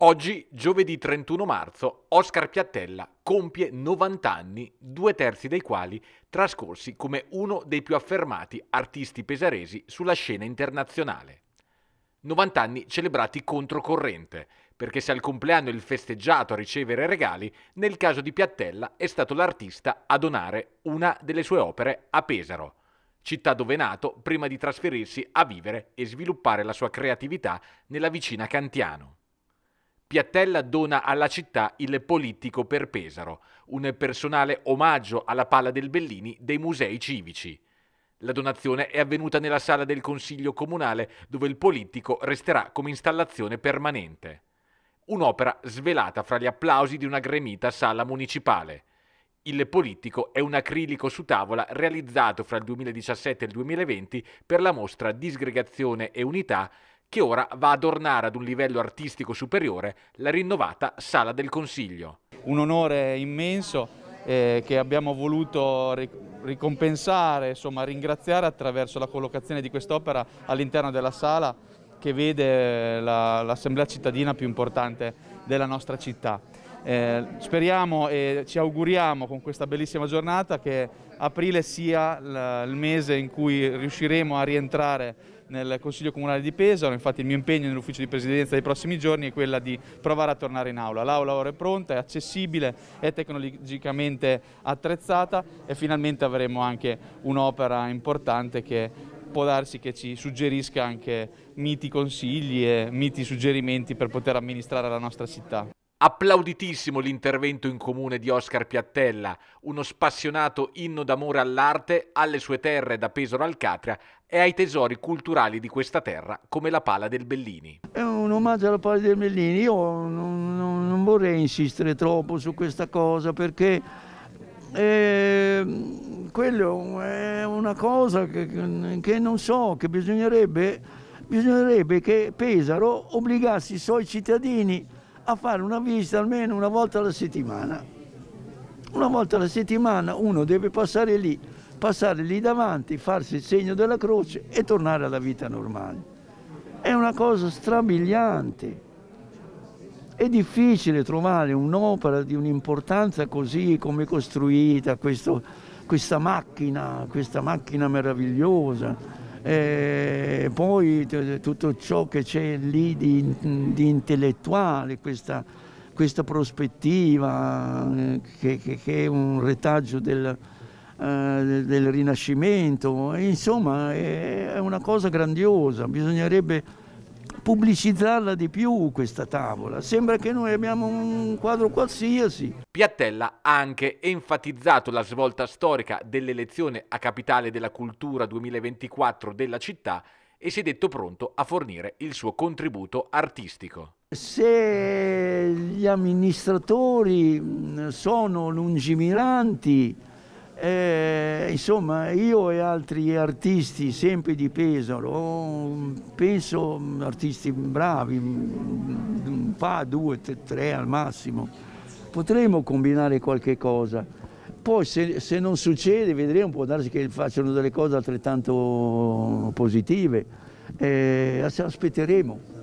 Oggi, giovedì 31 marzo, Oscar Piattella compie 90 anni, due terzi dei quali trascorsi come uno dei più affermati artisti pesaresi sulla scena internazionale. 90 anni celebrati controcorrente, perché se al compleanno il festeggiato a ricevere regali, nel caso di Piattella è stato l'artista a donare una delle sue opere a Pesaro città dove è nato prima di trasferirsi a vivere e sviluppare la sua creatività nella vicina Cantiano. Piattella dona alla città il politico per Pesaro, un personale omaggio alla palla del Bellini dei musei civici. La donazione è avvenuta nella sala del Consiglio Comunale, dove il politico resterà come installazione permanente. Un'opera svelata fra gli applausi di una gremita sala municipale. Il politico è un acrilico su tavola realizzato fra il 2017 e il 2020 per la mostra Disgregazione e Unità che ora va ad ornare ad un livello artistico superiore la rinnovata Sala del Consiglio. Un onore immenso eh, che abbiamo voluto ricompensare, insomma ringraziare attraverso la collocazione di quest'opera all'interno della sala che vede l'assemblea la, cittadina più importante della nostra città. Eh, speriamo e ci auguriamo con questa bellissima giornata che aprile sia il mese in cui riusciremo a rientrare nel Consiglio Comunale di Pesaro, infatti il mio impegno nell'ufficio di presidenza dei prossimi giorni è quello di provare a tornare in aula. L'aula ora è pronta, è accessibile, è tecnologicamente attrezzata e finalmente avremo anche un'opera importante che può darsi che ci suggerisca anche miti consigli e miti suggerimenti per poter amministrare la nostra città. Applauditissimo l'intervento in comune di Oscar Piattella, uno spassionato inno d'amore all'arte, alle sue terre da Pesaro al Catria e ai tesori culturali di questa terra come la Pala del Bellini. È un omaggio alla Pala del Bellini, io non, non, non vorrei insistere troppo su questa cosa perché eh, quello è una cosa che, che non so, che bisognerebbe, bisognerebbe che Pesaro obbligasse i suoi cittadini a fare una visita almeno una volta alla settimana. Una volta alla settimana uno deve passare lì, passare lì davanti, farsi il segno della croce e tornare alla vita normale. È una cosa strabiliante. È difficile trovare un'opera di un'importanza così come costruita, questo, questa macchina, questa macchina meravigliosa. E poi tutto ciò che c'è lì di, di intellettuale, questa, questa prospettiva eh, che, che, che, è un retaggio del, eh, del Rinascimento, insomma è, è una cosa grandiosa, bisognerebbe pubblicizzarla di più questa tavola. Sembra che noi abbiamo un quadro qualsiasi. Piattella ha anche enfatizzato la svolta storica dell'elezione a capitale della cultura 2024 della città e si è detto pronto a fornire il suo contributo artistico. Se gli amministratori sono lungimiranti eh, insomma, io e altri artisti, sempre di Pesaro, penso artisti bravi, un pa, due, tre al massimo, potremmo combinare qualche cosa. Poi se, se non succede vedremo, può darsi che facciano delle cose altrettanto positive. Eh, aspetteremo.